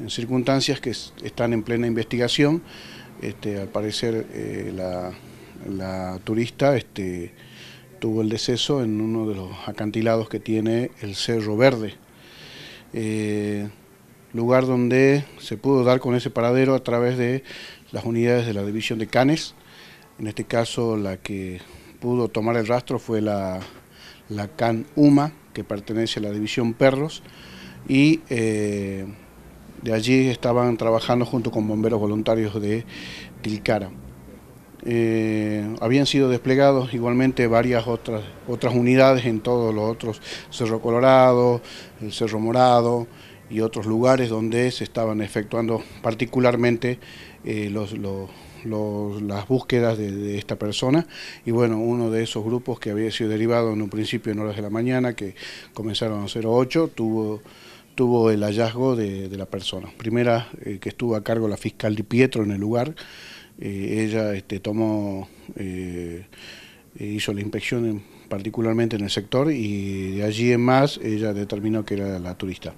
En circunstancias que están en plena investigación, este, al parecer eh, la, turista este, tuvo el deceso en uno de los acantilados que tiene el Cerro Verde, eh, lugar donde se pudo dar con ese paradero a través de las unidades de la división de Canes, en este caso la que pudo tomar el rastro fue la, Can Uma, que pertenece a la división Perros, y... Eh, de allí estaban trabajando junto con bomberos voluntarios de Tilcara. Eh, habían sido desplegados igualmente varias otras, otras unidades en todos los otros, Cerro Colorado, el Cerro Morado y otros lugares donde se estaban efectuando particularmente eh, las búsquedas de, de, esta persona. Y bueno, uno de esos grupos que había sido derivado en un principio en horas de la mañana, que comenzaron a 08, tuvo tuvo el hallazgo de, la persona. Primera eh, que estuvo a cargo la fiscal Di Pietro en el lugar, eh, ella este, tomó, eh, hizo la inspección particularmente en el sector y de allí en más ella determinó que era la turista.